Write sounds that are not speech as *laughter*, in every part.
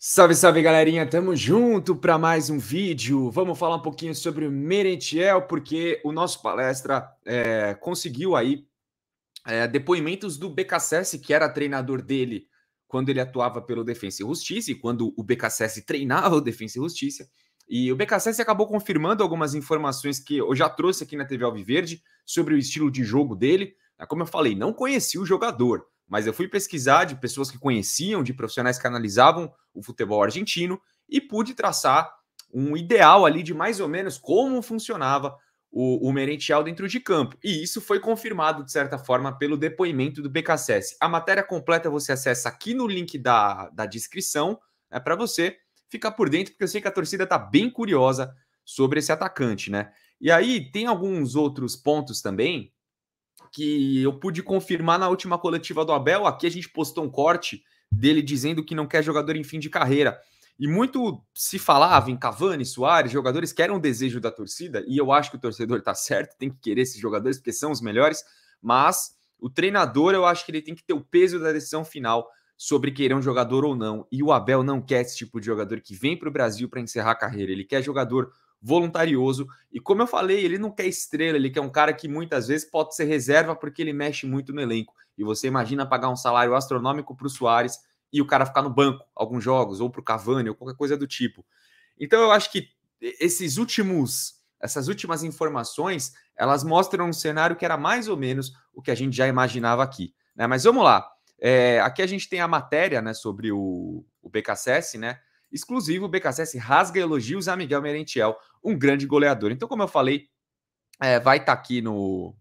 Salve, salve galerinha, tamo junto para mais um vídeo. Vamos falar um pouquinho sobre o Merentiel, porque o nosso palestra é, conseguiu aí é, depoimentos do BKSS, que era treinador dele quando ele atuava pelo Defensa e Justiça e quando o BKSS treinava o Defensa e Justiça. E o BKSS acabou confirmando algumas informações que eu já trouxe aqui na TV Alviverde sobre o estilo de jogo dele. Como eu falei, não conheci o jogador, mas eu fui pesquisar de pessoas que conheciam, de profissionais que analisavam o futebol argentino e pude traçar um ideal ali de mais ou menos como funcionava o, o Merentiel dentro de campo. E isso foi confirmado, de certa forma, pelo depoimento do BKSS. A matéria completa você acessa aqui no link da, da descrição, né, para você ficar por dentro, porque eu sei que a torcida está bem curiosa sobre esse atacante, né? E aí tem alguns outros pontos também que eu pude confirmar na última coletiva do Abel. Aqui a gente postou um corte dele dizendo que não quer jogador em fim de carreira. E muito se falava em Cavani, Soares, jogadores que eram um desejo da torcida, e eu acho que o torcedor está certo, tem que querer esses jogadores porque são os melhores, mas o treinador eu acho que ele tem que ter o peso da decisão final sobre querer um jogador ou não. E o Abel não quer esse tipo de jogador que vem para o Brasil para encerrar a carreira. Ele quer jogador voluntarioso. E como eu falei, ele não quer estrela, ele quer um cara que muitas vezes pode ser reserva porque ele mexe muito no elenco. E você imagina pagar um salário astronômico para o Soares e o cara ficar no banco alguns jogos, ou para o Cavani, ou qualquer coisa do tipo. Então eu acho que esses últimos, essas últimas informações, elas mostram um cenário que era mais ou menos o que a gente já imaginava aqui. Né? Mas vamos lá. É, aqui a gente tem a matéria né, sobre o, o BKSS, né? exclusivo, o BKSS rasga elogios a Miguel Merentiel, um grande goleador. Então, como eu falei, é, vai estar tá aqui no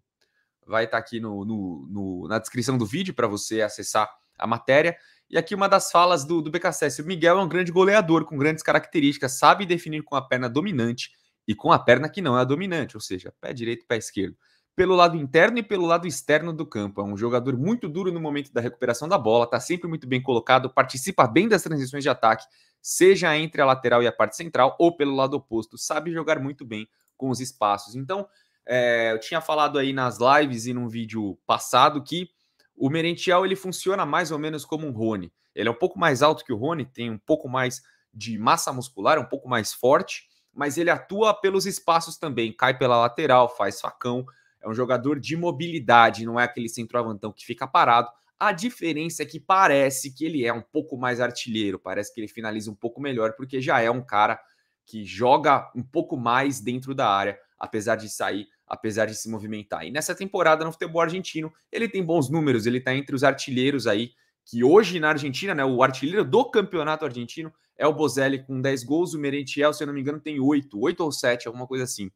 vai estar tá aqui no, no, no, na descrição do vídeo para você acessar a matéria. E aqui uma das falas do, do BKSS. O Miguel é um grande goleador com grandes características, sabe definir com a perna dominante e com a perna que não é a dominante, ou seja, pé direito, pé esquerdo pelo lado interno e pelo lado externo do campo. É um jogador muito duro no momento da recuperação da bola, está sempre muito bem colocado, participa bem das transições de ataque, seja entre a lateral e a parte central ou pelo lado oposto, sabe jogar muito bem com os espaços. Então, é, eu tinha falado aí nas lives e num vídeo passado que o Merentiel ele funciona mais ou menos como um Rony. Ele é um pouco mais alto que o Rony, tem um pouco mais de massa muscular, um pouco mais forte, mas ele atua pelos espaços também, cai pela lateral, faz facão, é um jogador de mobilidade, não é aquele centroavantão que fica parado. A diferença é que parece que ele é um pouco mais artilheiro, parece que ele finaliza um pouco melhor, porque já é um cara que joga um pouco mais dentro da área, apesar de sair, apesar de se movimentar. E nessa temporada no futebol argentino, ele tem bons números, ele está entre os artilheiros aí, que hoje na Argentina, né, o artilheiro do campeonato argentino é o Bozelli com 10 gols, o Merentiel, se eu não me engano, tem 8, 8 ou 7, alguma coisa assim.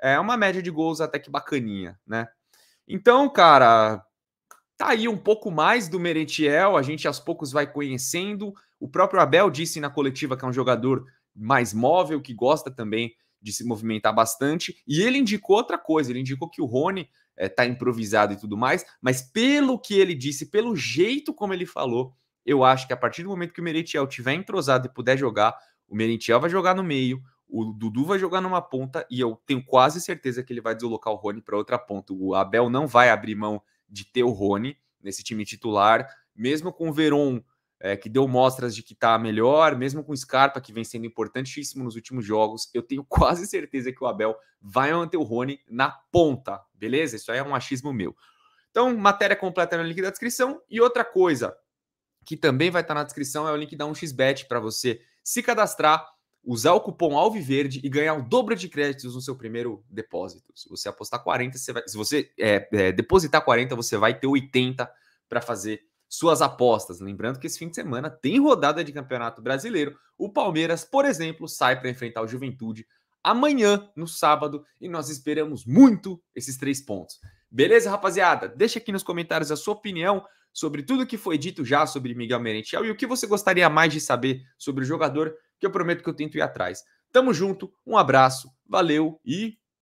É uma média de gols até que bacaninha, né? Então, cara, tá aí um pouco mais do Merentiel, a gente aos poucos vai conhecendo. O próprio Abel disse na coletiva que é um jogador mais móvel, que gosta também de se movimentar bastante. E ele indicou outra coisa, ele indicou que o Rony está eh, improvisado e tudo mais, mas pelo que ele disse, pelo jeito como ele falou, eu acho que a partir do momento que o Merentiel tiver entrosado e puder jogar, o Merentiel vai jogar no meio, o Dudu vai jogar numa ponta e eu tenho quase certeza que ele vai deslocar o Rony para outra ponta. O Abel não vai abrir mão de ter o Rony nesse time titular, mesmo com o Veron, é, que deu mostras de que está melhor, mesmo com o Scarpa, que vem sendo importantíssimo nos últimos jogos, eu tenho *laughs* quase certeza que o Abel vai manter o Rony na ponta, beleza? Isso aí é um achismo meu. Então, matéria completa no link da descrição. E outra coisa que também vai estar tá na descrição é o link da 1xBet para você se cadastrar usar o cupom Alviverde e ganhar o dobro de créditos no seu primeiro depósito. Se você apostar 40, você vai, se você é, é, depositar 40, você vai ter 80 para fazer suas apostas. Lembrando que esse fim de semana tem rodada de Campeonato Brasileiro. O Palmeiras, por exemplo, sai para enfrentar o Juventude amanhã, no sábado, e nós esperamos muito esses três pontos. Beleza, rapaziada? Deixa aqui nos comentários a sua opinião sobre tudo que foi dito já sobre Miguel Merentiel e o que você gostaria mais de saber sobre o jogador que eu prometo que eu tento ir atrás. Tamo junto, um abraço, valeu e